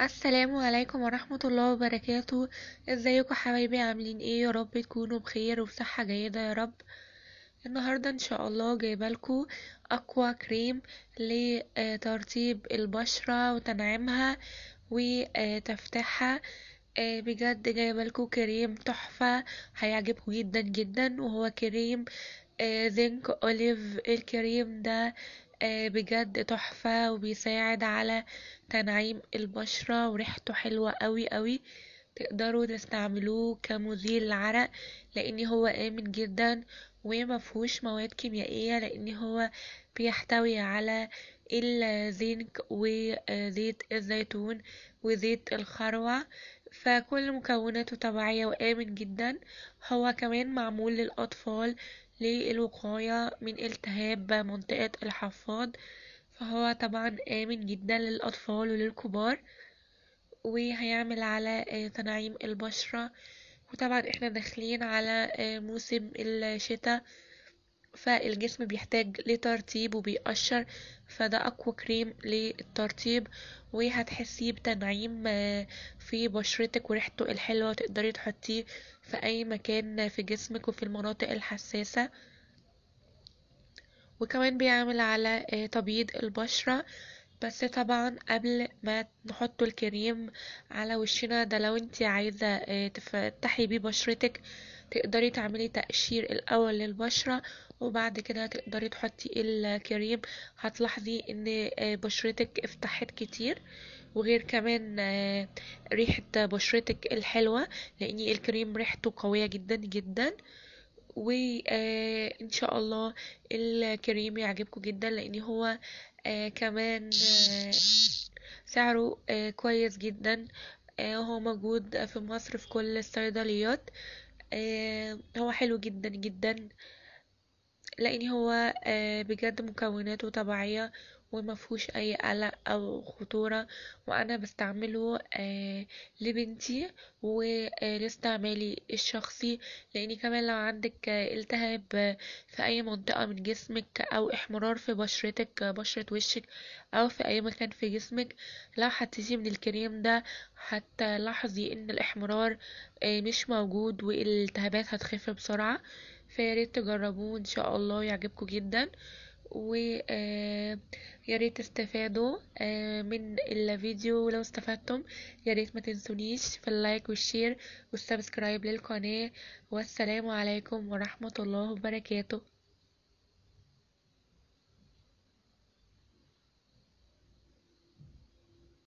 السلام عليكم ورحمة الله وبركاته ازيكم حبايبي عاملين ايه يا رب تكونوا بخير وبصحة جيدة يا رب النهاردة ان شاء الله جايبالكوا اقوى كريم لترطيب البشرة وتنعيمها وتفتحها آه، بجد جايبالكوا كريم تحفة هيعجبكوا جدا جدا وهو كريم زنك آه، اوليف الكريم ده آه، بجد تحفة وبيساعد على تنعيم البشرة وريحته حلوة قوي قوي تقدروا تستعملوه كمزيل للعرق لان هو امن جدا ومفهوش مواد كيميائية لان هو بيحتوي على الزنك وزيت الزيتون وزيت الخروع فكل مكوناته طبيعية وآمن جدا هو كمان معمول للأطفال للوقاية من التهاب منطقة الحفاض فهو طبعا آمن جدا للأطفال وللكبار وهيعمل على آه، تناعيم البشرة وطبعا احنا داخلين على آه، موسم الشتاء فالجسم بيحتاج لترطيب وبيقشر فده اقوى كريم للترطيب وهتحسيه بتنعيم آه، في بشرتك وريحته الحلوة تقدري تحطيه في اي مكان في جسمك وفي المناطق الحساسة وكمان بيعمل على آه، تبييض البشرة بس طبعا قبل ما نحط الكريم على وشنا ده لو انت عايزة آه، تفتحي بيه بشرتك تقدري تعملي تقشير الاول للبشرة وبعد كده تقدري تحطي الكريم هتلاحظي ان آه، بشرتك افتحت كتير وغير كمان آه، ريحة بشرتك الحلوة لان الكريم ريحته قوية جدا جدا وان آه، شاء الله الكريم يعجبكم جدا لان هو آه، كمان آه، سعره كويس جدا هو موجود في مصر في كل الصيدليات هو حلو جدا جدا لان هو آه، بجد مكوناته طبيعية وما فيهوش اي قلق او خطورة وانا بستعمله آه، لبنتي ولاستعمالي الشخصي لان كمان لو عندك التهاب في اي منطقة من جسمك او احمرار في بشرتك بشرة وشك او في اي مكان في جسمك لو حطيتي من الكريم ده هتلاحظي ان الاحمرار آه، مش موجود والالتهابات هتخف بسرعة فياريت تجربوه ان شاء الله يعجبكم جدا وياريت آه، تستفادوا آه، من الفيديو ولو استفدتم ياريت ما تنسونيش في اللايك والشير والسبسكرايب للقناة والسلام عليكم ورحمة الله وبركاته